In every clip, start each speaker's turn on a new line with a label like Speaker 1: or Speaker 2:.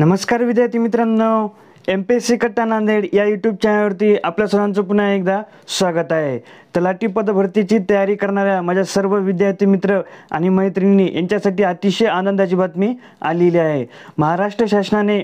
Speaker 1: नमस्कार विद्यार्थी मित्रांनो एम पी एस सी कट्टा नांदेड या यूट्यूब चॅनलवरती आपल्या सर्वांचं पुन्हा एकदा स्वागत आहे तलाठी पदभरतीची तयारी करणाऱ्या माझ्या सर्व विद्यार्थी मित्र आणि मैत्रिणी यांच्यासाठी अतिशय आनंदाची बातमी आलेली आहे महाराष्ट्र शासनाने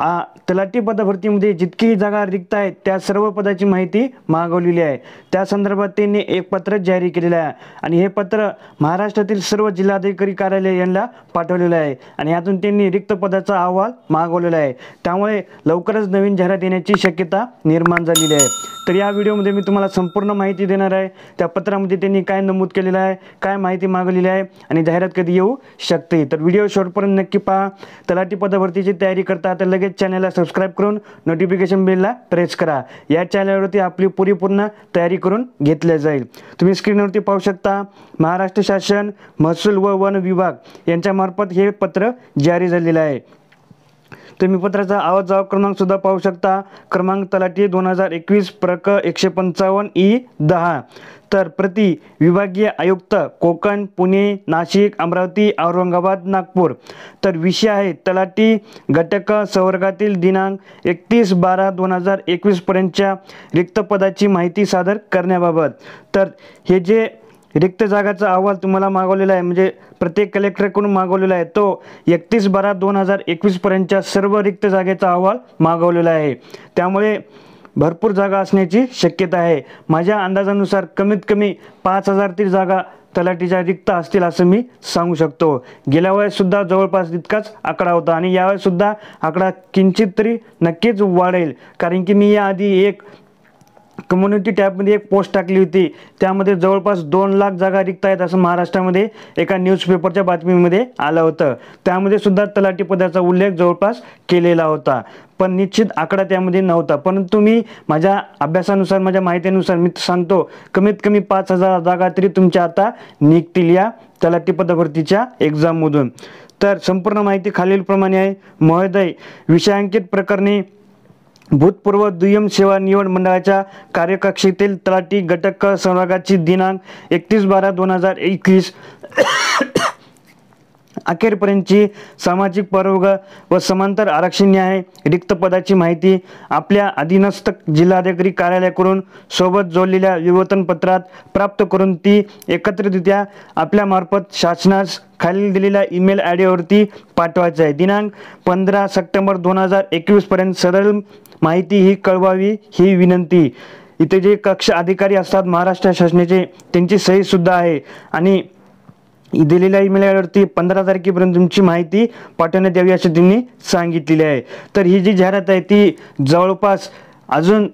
Speaker 1: आ तलाठी पदभरतीमध्ये जितकी जागा रिक्त आहेत त्या सर्व पदाची माहिती मागवलेली आहे त्या संदर्भात त्यांनी एक पत्र जारी केलेलं आहे आणि हे पत्र महाराष्ट्रातील सर्व जिल्हाधिकारी कार्यालय यांना पाठवलेलं आहे आणि यातून त्यांनी रिक्त पदाचा अहवाल मागवलेला आहे त्यामुळे लवकरच नवीन जाहिरात येण्याची शक्यता निर्माण झालेली आहे तर या व्हिडिओमध्ये मी तुम्हाला संपूर्ण माहिती देणार आहे त्या पत्रामध्ये त्यांनी काय नमूद केलेलं आहे काय माहिती मागवलेली आहे आणि जाहिरात कधी येऊ शकते तर व्हिडिओ शॉर्टपर्यंत नक्की पहा तलाठी पदभरतीची तयारी करता तर लगेच लगेच चॅनलला सबस्क्राईब करून नोटिफिकेशन बिलला प्रेस करा या चॅनलवरती आपली पुरीपूर्ण तयारी करून घेतल्या जाईल तुम्ही स्क्रीनवरती पाहू शकता महाराष्ट्र शासन महसूल व वन विभाग यांच्यामार्फत हे पत्र जारी झालेलं आहे तुम्ही पत्राचा आवाज जबाब क्रमांक सुद्धा पाहू शकता क्रमांक तलाठी दोन हजार एकवीस प्रक एकशे पंचावन्न ई दहा तर प्रति विभागीय आयुक्त कोकण पुणे नाशिक अमरावती औरंगाबाद नागपूर तर विषय आहे तलाठी घटक संवर्गातील दिनांक एकतीस बारा दोन हजार एकवीसपर्यंतच्या रिक्त पदाची माहिती सादर करण्याबाबत तर हे जे रिक्त जागाचा अहवाल तुम्हाला मागवलेला आहे म्हणजे प्रत्येक कलेक्टरकडून मागवलेला आहे तो एकतीस बारा दोन हजार एकवीसपर्यंतच्या सर्व रिक्त जागेचा अहवाल मागवलेला आहे त्यामुळे भरपूर जागा असण्याची शक्यता आहे माझ्या अंदाजानुसार कमीत कमी पाच हजार ती जागा तलाठीच्या रिक्त असतील असं मी सांगू शकतो गेल्या सुद्धा जवळपास तितकाच आकडा होता आणि यावेळेसुद्धा आकडा किंचित तरी नक्कीच वाढेल कारण की मी याआधी एक कम्युनिटी टॅबमध्ये एक पोस्ट टाकली होती त्यामध्ये जवळपास दोन लाख जागा रिक्त आहेत असं महाराष्ट्रामध्ये एका न्यूजपेपरच्या बातमीमध्ये आलं होतं त्यामध्ये सुद्धा तलाठी पदाचा उल्लेख जवळपास केलेला होता पण निश्चित आकडा त्यामध्ये नव्हता परंतु मी माझ्या अभ्यासानुसार माझ्या माहितीनुसार मी सांगतो कमीत कमी पाच हजार जागा तरी तुमच्या आता निघतील या तलाठी पदाभरतीच्या एक्झाममधून तर संपूर्ण माहिती खालीलप्रमाणे आहे महोदय विषयांकित प्रकरणी भूतपूर्व दुय्यम सेवा निवड मंडळाच्या कार्यकक्षेतील तलाठी घटक सहभागाची दिनांक एकतीस बारा दोन हजार एकवीस अखेरपर्यंतची सामाजिक परोग व समांतर आरक्षण न्याय रिक्त पदाची माहिती आपल्या अधीनस्थ जिल्हाधिकारी कार्यालयाकडून सोबत जोडलेल्या पत्रात प्राप्त करून ती एकत्रितरित्या आपल्यामार्फत शासनास खालील दिलेल्या ईमेल आय डीवरती पाठवायचं आहे दिनांक पंधरा सप्टेंबर दोन हजार एकवीसपर्यंत सरळ माहिती ही कळवावी ही विनंती इथे जे कक्ष अधिकारी असतात महाराष्ट्र शासनाचे त्यांची सही सुद्धा आहे आणि दिलेल्या ईमेल यावरती पंधरा तारखेपर्यंत तुमची माहिती पाठवण्यात यावी असे त्यांनी सांगितलेली आहे तर ही जी जाहिरात आहे ती जवळपास अजून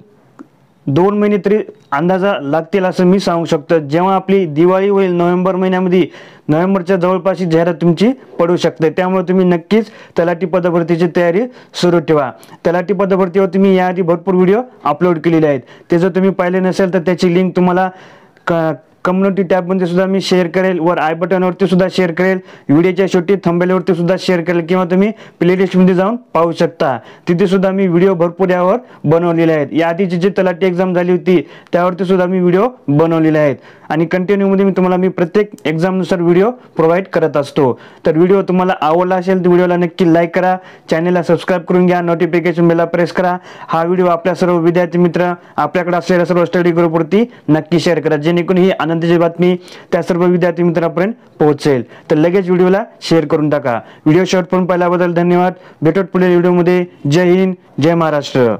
Speaker 1: दोन महिने तरी अंदाजा लागतील असं मी सांगू शकतो जेव्हा आपली दिवाळी होईल नोव्हेंबर महिन्यामध्ये नोव्हेंबरच्या जवळपास ही जाहिरात तुमची पडू शकते त्यामुळे तुम्ही नक्कीच तलाठी पदभरतीची तयारी सुरू ठेवा तलाठी पदभरतीवर तुम्ही याआधी भरपूर व्हिडिओ अपलोड केलेले आहेत ते जर तुम्ही पाहिले नसेल तर त्याची लिंक तुम्हाला क कम्युनिटी टॅबमध्ये सुद्धा मी शेअर करेल वर आय बटनवरती सुद्धा शेअर करेल व्हिडिओच्या शेवटी थंबेलवरती सुद्धा शेअर करेल किंवा तुम्ही प्लेलिस्टमध्ये जाऊन पाहू शकता तिथे सुद्धा मी व्हिडिओ भरपूर यावर बनवलेले आहेत याआधीची जी तलाठी एक्झाम झाली होती त्यावरती सुद्धा मी व्हिडिओ बनवलेले आहेत आणि कंटिन्यूमध्ये मी तुम्हाला मी प्रत्येक एक्झामनुसार व्हिडिओ प्रोव्हाइड करत असतो तर व्हिडिओ तुम्हाला आवडला असेल तर व्हिडिओला नक्की लाईक करा चॅनेलला सबस्क्राईब करून घ्या नोटिफिकेशन बेला प्रेस करा हा व्हिडिओ आपल्या सर्व विद्यार्थी मित्र आपल्याकडे असलेल्या सर्व स्टडी ग्रुपवरती नक्की शेअर करा जेणेकरून ही आनंद आनंदाची बातमी त्या सर्व विद्यार्थी मित्रांपर्यंत पोहोचेल तर लगेच व्हिडिओला शेअर करून टाका व्हिडिओ शॉर्ट पण पाहिल्याबद्दल धन्यवाद भेटत पुढील व्हिडिओमध्ये जय हिंद जय महाराष्ट्र